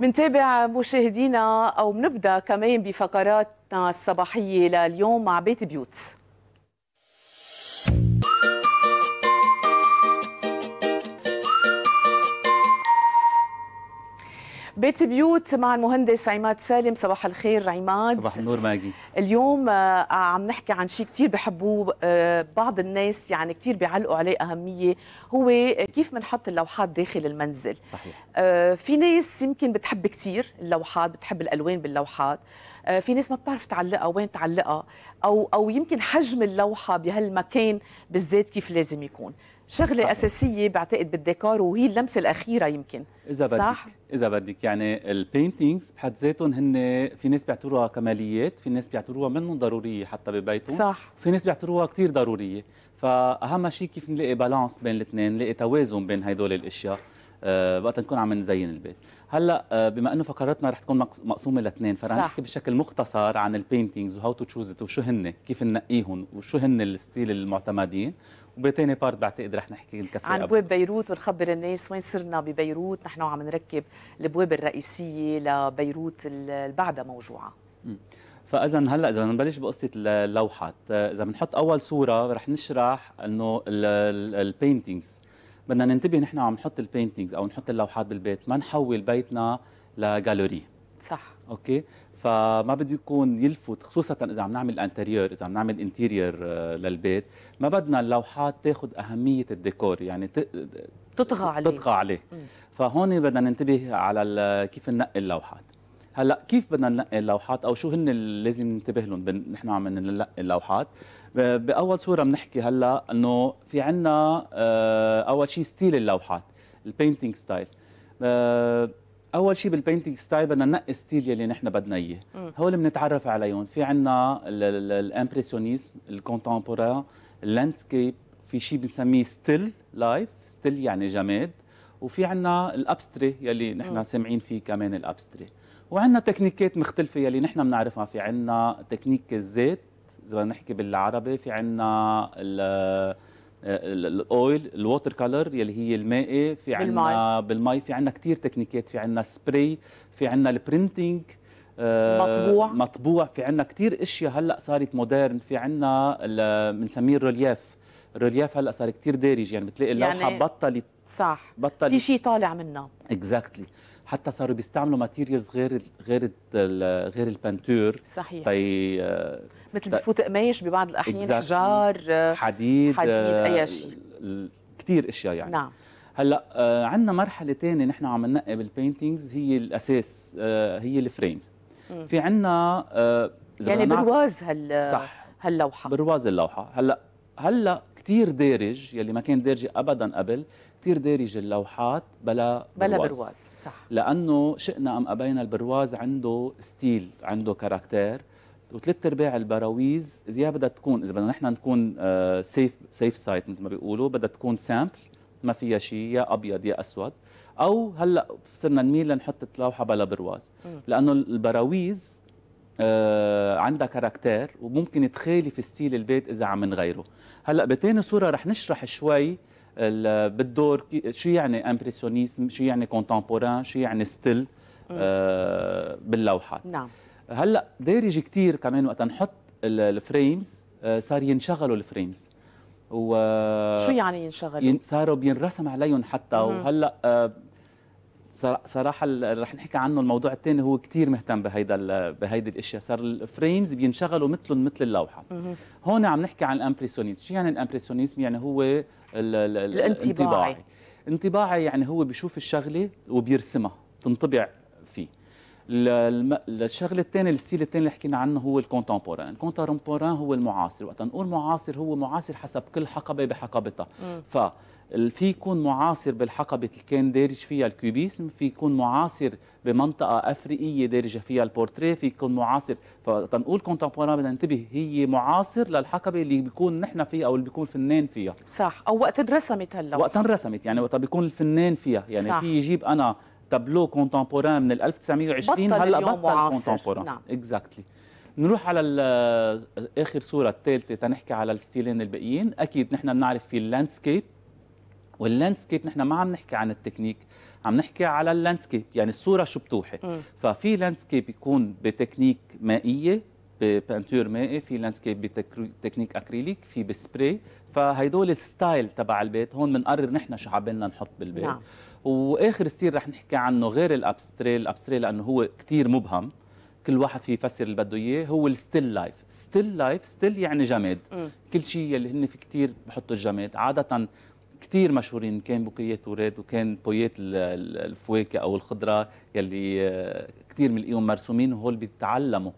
منتابع مشاهدينا او منبدا كمان بفقراتنا الصباحيه لليوم مع بيت بيوت بيت بيوت مع المهندس عماد سالم صباح الخير عماد صباح النور ماجي اليوم آه، عم نحكي عن شيء كثير بحبوه آه، بعض الناس يعني كثير بيعلقوا عليه أهمية هو آه، كيف بنحط اللوحات داخل المنزل صحيح في ناس يمكن بتحب كثير اللوحات بتحب الألوان باللوحات في ناس ما بتعرف تعلقها وين تعلقها او او يمكن حجم اللوحه بهالمكان بالذات كيف لازم يكون شغله صحيح. اساسيه بعتقد بالديكور وهي اللمسه الاخيره يمكن اذا بدك صح؟ اذا بدك يعني البينتينجز بحد ذاتهم هن في ناس بيعتبروها كماليات في ناس بيعتبروها منهم ضروريه حتى ببيتهم صح في ناس بيعتبروها كثير ضروريه فاهم شيء كيف نلاقي بالانس بين الاثنين نلاقي توازن بين هدول الاشياء آه، وقت نكون عم نزين البيت هلا آه، بما انه فقرتنا رح تكون مقسومه لاثنين فرح نحكي بشكل مختصر عن البينتينجز وهاو تو تشوز وشو هن كيف ننقيهم وشو هن الستيل المعتمدين وبتاني بارت بعتقد رح نحكي نكفي عن بواب بيروت ونخبر الناس وين صرنا ببيروت نحن عم نركب البواب الرئيسيه لبيروت اللي بعدها موجوعه م. فاذا هلا اذا بنبلش بقصه اللوحات آه، اذا بنحط اول صوره رح نشرح انه البينتينجز بدنا ننتبه نحن عم نحط البينتينجز او نحط اللوحات بالبيت ما نحول بيتنا لجالوري صح اوكي فما بده يكون يلفت خصوصا اذا عم نعمل انتيرير اذا عم نعمل انتيرير آه، للبيت ما بدنا اللوحات تاخذ اهميه الديكور يعني تطغى عليه تطغى عليه فهون بدنا ننتبه على كيف ننقي اللوحات هلا كيف بدنا ننقي اللوحات او شو هن اللي لازم ننتبه لهم نحن عم ننقي اللوحات باول صوره بنحكي هلا انه في عندنا آه، اول شيء ستيل اللوحات البينتينج ستايل اول شيء بالبينتينج ستايل بدنا ننقي ستيل يلي نحن بدنا اياه هول بنتعرف عليهم في عندنا الامبرسيونيزم الكونتمبورا اللاندسكيب في شيء بنسميه ستيل لايف ستيل يعني جماد وفي عندنا الابستري يلي نحن سامعين فيه كمان الابستري وعندنا تكنيكات مختلفه يلي نحن بنعرفها في عندنا تكنيك الزيت اذا بدنا نحكي بالعربي في عندنا الاويل الووتر كلر يلي هي المائي في عندنا بالمي في عندنا كثير تكنيكات في عندنا سبراي في عندنا البرنتنج آه، مطبوع مطبوع في عندنا كثير اشياء هلا صارت مودرن في عندنا بنسميه الرولياف الرولياف هلا صار كثير دارج يعني بتلاقي اللوحه يعني بطلت صح بطلت في شيء طالع منها اكزاكتلي exactly. حتى صاروا بيستعملوا ماتيريالز غير غير غير البنتور صحيح طي مثل بفوت قماش ببعض الاحيان احجار آه، حديد حديد اي آه، شيء كثير اشياء يعني نعم هلا آه، عندنا مرحله ثانيه نحن عم ننقي بالبينتينجز هي الاساس هي الفريم في عندنا يعني برواز هال صح هاللوحه برواز اللوحه هلا هلا كثير دارج يلي ما كان دارج ابدا قبل كثير دارج اللوحات بلا بلا برواز, برواز. صح. لأنه شئنا أم أبينا البرواز عنده ستيل عنده كاركتير وثلاث ارباع البراويز اذا بدها تكون اذا بدنا نحن نكون سيف سيف سايت مثل ما بيقولوا بدها تكون سامبل ما فيها شيء يا ابيض يا اسود او هلا صرنا نميل لنحط لوحه بلا برواز لانه البراويز آه عندها كاركتير وممكن تخالف ستيل البيت اذا عم نغيره هلا بتاني صوره رح نشرح شوي بالدور شو يعني امبرسيونيزم شو يعني كونتمبورين شو يعني ستيل آه، باللوحات نعم هلا دارج كثير كمان وقت نحط الفريمز آه، صار ينشغلوا الفريمز و شو يعني ينشغلوا؟ صاروا بينرسم عليهم حتى مم. وهلا آه، صراحه رح نحكي عنه الموضوع الثاني هو كثير مهتم بهيدا بهيدي الاشياء صار الفريمز بينشغلوا مثلهم مثل اللوحه مم. هون عم نحكي عن الامبرسيونيزم شو يعني الامبرسيونيزم يعني هو الانطباعي انطباعي يعني هو بيشوف الشغله وبيرسمها تنطبع فيه الشغله الثانيه الستيل الثاني اللي حكينا عنه هو الكونتمبوران الكونتمبوران هو المعاصر وقت نقول معاصر هو معاصر حسب كل حقبه بحقبتها ف في يكون معاصر بالحقبة اللي كان دارج فيها الكوبيسم في يكون معاصر بمنطقة أفريقية دارجة فيها البورتريه في يكون معاصر فتنقول كونتمبوران بدنا ننتبه هي معاصر للحقبة اللي بيكون نحن فيها أو اللي بيكون فنان فيها صح أو وقت انرسمت هلا وقت انرسمت يعني وقت بيكون الفنان فيها يعني صح. في يجيب أنا تابلو كونتمبوران من 1920 بطل هلا بطل معاصر. كونتمبوران نعم اكزاكتلي exactly. نروح على آه، اخر صوره الثالثه تنحكي على الستيلين الباقيين اكيد نحن بنعرف في اللاندسكيب واللاندسكيب نحن ما عم نحكي عن التكنيك عم نحكي على اللاندسكيب يعني الصوره شو بتوحي ففي لاندسكيب يكون بتكنيك مائيه ببانتور مائي في لاندسكيب بتكنيك اكريليك في بسبراي فهيدول الستايل تبع البيت هون بنقرر نحن شو عبالنا نحط بالبيت نعم. واخر ستيل رح نحكي عنه غير الابستري الابستري لانه هو كثير مبهم كل واحد فيه يفسر اللي بده اياه هو الستيل لايف ستيل لايف ستيل يعني جماد م. كل شيء اللي هن في كثير بحطوا الجماد عاده كثير مشهورين كان بوكيات وراد وكان بويات الفواكه او الخضره يلي آه، كثير بنلاقيهم مرسومين وهول بيتعلموا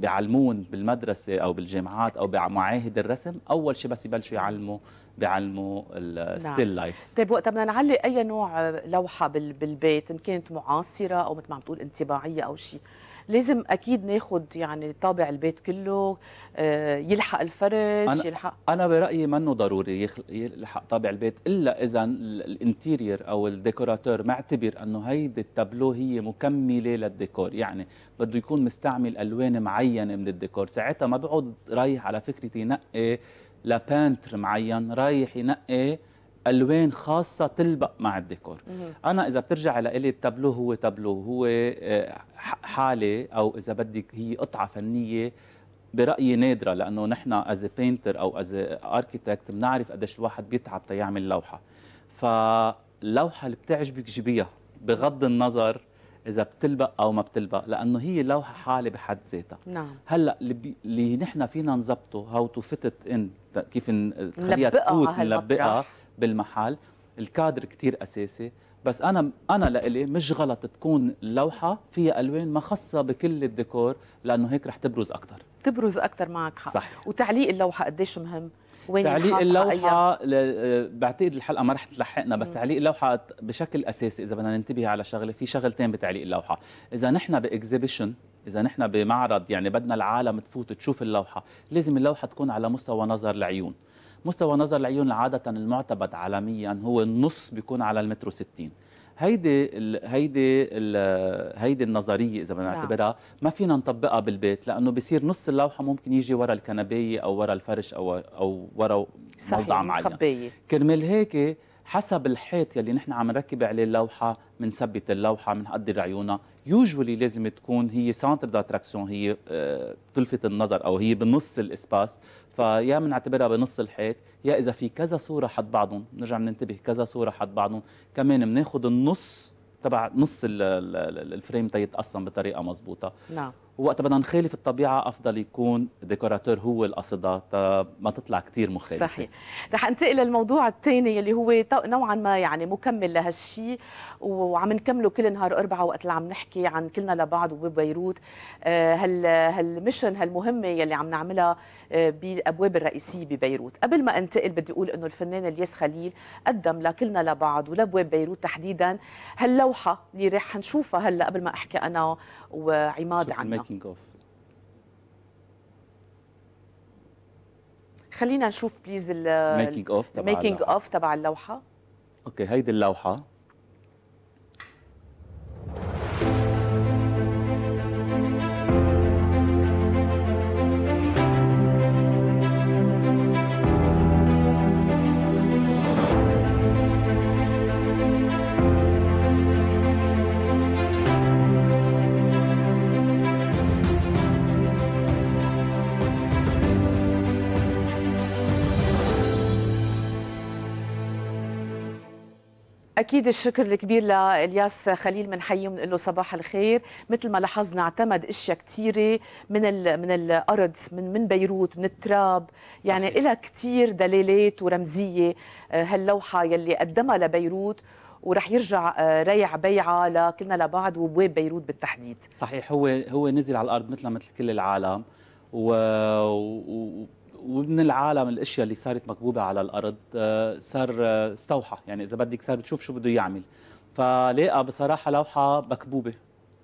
بيعلمون بالمدرسه او بالجامعات او بمعاهد الرسم اول شيء بس يبلشوا يعلموا بيعلموا الستيل لايف نعم. طيب وقت بدنا نعلق اي نوع لوحه بالبيت ان كانت معاصره او مثل ما عم تقول انطباعيه او شيء لازم اكيد ناخذ يعني طابع البيت كله آه، يلحق الفرش أنا يلحق انا برايي منه ضروري يلحق طابع البيت الا اذا الانتيرير او الديكوراتور معتبر انه هيدي التابلو هي مكمله للديكور يعني بده يكون مستعمل الوان معينه من الديكور ساعتها ما بقعد رايح على فكره ينقي لبانتر معين رايح ينقي الوان خاصه تلبق مع الديكور انا اذا بترجع لإلي التابلو هو تابلو هو آه، حاله او اذا بدك هي قطعه فنيه برايي نادره لانه نحن از بينتر او از اركيتكت بنعرف قديش الواحد بيتعب تيعمل لوحه فاللوحه اللي بتعجبك جيبيها بغض النظر اذا بتلبق او ما بتلبق لانه هي لوحه حاله بحد ذاتها نعم هلا اللي, اللي نحن فينا نظبطه هاو تو فيت ان كيف نخليها تفوت نلبقها بالمحل الكادر كتير اساسي بس انا انا لإلي مش غلط تكون اللوحه فيها الوان ما خاصه بكل الديكور لانه هيك رح تبرز اكثر تبرز اكثر معك حق صح وتعليق اللوحه قديش مهم وين تعليق اللوحه ل... بعتقد الحلقه ما رح تلحقنا بس م. تعليق اللوحه بشكل اساسي اذا بدنا ننتبه على شغله في شغلتين بتعليق اللوحه اذا نحن باكزيبيشن اذا نحن بمعرض يعني بدنا العالم تفوت تشوف اللوحه لازم اللوحه تكون على مستوى نظر العيون مستوى نظر العيون عادة المعتمد عالميا هو النص بيكون على المترو 60 هيدي الـ هيدي الـ هيدي النظريه اذا بدنا نعم. نعتبرها ما فينا نطبقها بالبيت لانه بصير نص اللوحه ممكن يجي ورا الكنبايه او ورا الفرش او او ورا موضع معين كرمال هيك حسب الحيط يلي نحن عم نركب عليه اللوحه بنثبت اللوحه بنقدر عيونها يوجولي لازم تكون هي سنتر داتراكسيون هي آه، تلفت النظر او هي بنص الاسباس فيا بنعتبرها بنص الحيط يا اذا في كذا صوره حد بعضهم بنرجع بننتبه كذا صوره حد بعضهم كمان بناخذ النص تبع نص الفريم تيتقسم بطريقه مضبوطه نعم وقت بدنا نخالف الطبيعه افضل يكون ديكوراتور هو القصده ما تطلع كثير مخالفة صحيح رح انتقل للموضوع الثاني اللي هو نوعا ما يعني مكمل لهالشيء وعم نكمله كل نهار اربعه وقت اللي عم نحكي عن كلنا لبعض وببيروت آه، هال هالمشن هالمهمه يلي عم نعملها آه، بالابواب الرئيسيه ببيروت قبل ما انتقل بدي اقول انه الفنان الياس خليل قدم لكلنا لبعض ولابواب بيروت تحديدا هاللوحه اللي رح نشوفها هلا قبل ما احكي انا وعماد عنها thinking of. خلينا نشوف بليز الميكينج اوف تبع ميكينج اوف تبع اللوحه اوكي هيدي اللوحه اكيد الشكر الكبير لالياس خليل حي من له صباح الخير مثل ما لاحظنا اعتمد اشياء كثيره من الـ من الارض من من بيروت من التراب يعني لها كثير دلالات ورمزيه آه، هاللوحه يلي قدمها لبيروت ورح يرجع آه، ريع بيعه لكلنا لبعض وبواب بيروت بالتحديد صحيح هو هو نزل على الارض مثل مثل كل العالم و... و... ومن العالم الاشياء اللي صارت مكبوبه على الارض آه، صار آه، استوحى يعني اذا بدك صار بتشوف شو بده يعمل فلقى بصراحه لوحه مكبوبه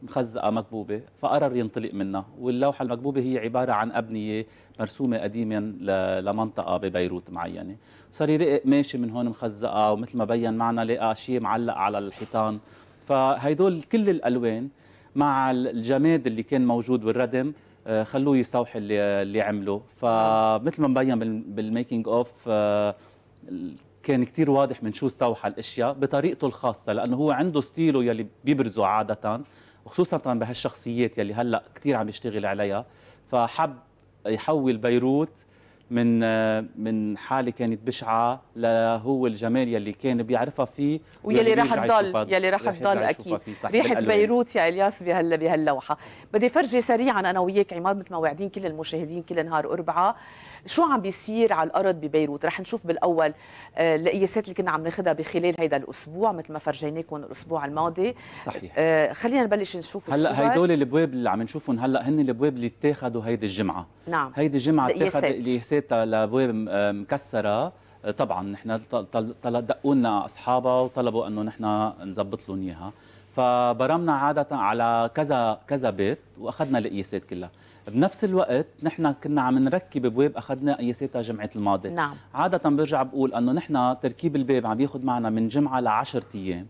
مخزقه مكبوبه فقرر ينطلق منها واللوحه المكبوبه هي عباره عن ابنيه مرسومه قديما لمنطقه ببيروت معينه صار يلاقي ماشي من هون مخزقه ومثل ما بين معنا لقى شيء معلق على الحيطان فهيدول كل الالوان مع الجماد اللي كان موجود والردم آه، خلوه يستوحي اللي, اللي عمله فمثل ما مبين بالميكينج اوف آه، كان كثير واضح من شو استوحى الاشياء بطريقته الخاصه لانه هو عنده ستيله يلي بيبرزه عاده وخصوصا بهالشخصيات يلي هلا كثير عم يشتغل عليها فحب يحول بيروت من آه، من حاله كانت بشعه لهو الجمال يلي كان بيعرفها فيه ويلي رح تضل يلي رح تضل اكيد ريحه بيروت يا الياس بهال بهاللوحه بدي فرجي سريعا انا وياك عماد مثل ما واعدين كل المشاهدين كل نهار اربعه شو عم بيصير على الارض ببيروت رح نشوف بالاول آه، القياسات اللي كنا عم ناخذها بخلال هيدا الاسبوع مثل ما فرجيناكم الاسبوع الماضي صحيح آه، خلينا نبلش نشوف هلا هدول الابواب اللي عم نشوفهم هلا هن الابواب اللي اتاخذوا هيدي الجمعه نعم هيدي الجمعه اتاخذ قياسات لابواب مكسره آه، طبعا نحن دقوا لنا اصحابها وطلبوا انه نحن نظبط لهم اياها فبرمنا عاده على كذا كذا بيت واخذنا القياسات كلها بنفس الوقت نحن كنا عم نركب بواب اخذنا قياساتها جمعه الماضي نعم. عاده برجع بقول انه نحن تركيب الباب عم بياخذ معنا من جمعه ل ايام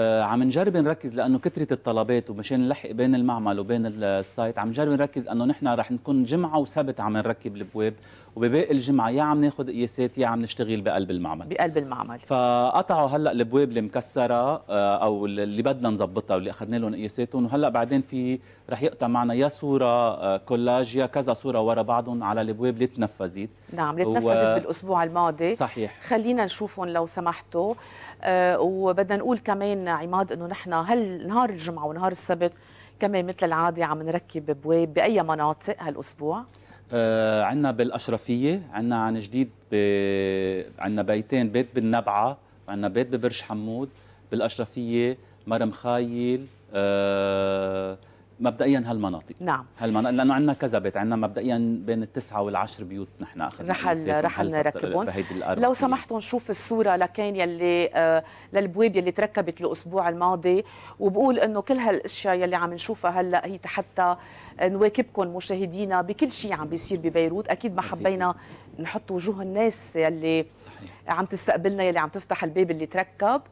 آه عم نجرب نركز لانه كثره الطلبات ومشان نلحق بين المعمل وبين السايت عم نجرب نركز انه نحن رح نكون جمعه وسبت عم نركب البواب وبباقي الجمعه يا عم ناخذ قياسات يا عم نشتغل بقلب المعمل بقلب المعمل فقطعوا هلا البواب المكسره آه او اللي بدنا نظبطها واللي اخذنا لهم قياساتهم وهلا بعدين في رح يقطع معنا يا صوره كولاج آه، يا كذا صوره ورا بعضهم على البواب اللي تنفذت نعم اللي تنفذت و... بالاسبوع الماضي صحيح خلينا نشوفهم لو سمحتوا آه، وبدنا نقول كمان عماد انه نحن هل نهار الجمعه ونهار السبت كمان مثل العاده عم نركب بواب باي مناطق هالاسبوع؟ آه عندنا بالاشرفيه عندنا عن جديد ب... عندنا بيتين بيت بالنبعه عندنا بيت ببرج حمود بالاشرفيه مرم خايل آه مبدئيا هالمناطق نعم هالمناطق لانه عندنا كذا بيت عندنا مبدئيا بين التسعه والعشر بيوت نحن اخذنا رح رح نركبهم لو سمحتوا نشوف الصوره لكان يلي آه، للبواب يلي تركبت الاسبوع الماضي وبقول انه كل هالاشياء يلي عم نشوفها هلا هي حتى نواكبكم مشاهدينا بكل شيء عم بيصير ببيروت اكيد ما حبينا نحط وجوه الناس يلي صحيح. عم تستقبلنا يلي عم تفتح الباب اللي تركب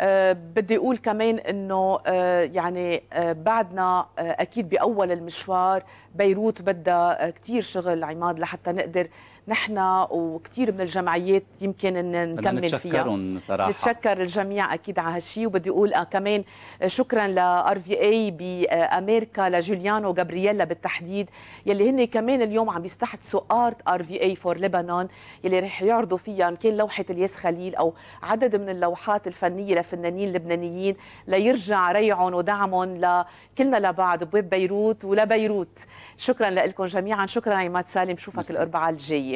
آه، بدي اقول كمان انه آه، يعني آه، بعدنا اكيد باول المشوار بيروت بدها كثير شغل عماد لحتى نقدر نحن وكثير من الجمعيات يمكن نكمل فيها صراحه نتشكر الجميع اكيد على هالشيء وبدي اقول آه، كمان آه، شكرا لار في اي بامريكا لجوليانو وجابرييلا بالتحديد يلي هن كمان اليوم عم يستحدثوا ارت ار في اي فور لبنان يلي رح يعرضوا فيها ان كان لوحه الياس خليل او عدد من اللوحات الفنيه لفنانين لبنانيين ليرجع ريعهم ودعمهم لكلنا لبعض بويب بيروت ولبيروت شكرا لكم جميعا شكرا عماد سالم شوفك الاربعاء الجايه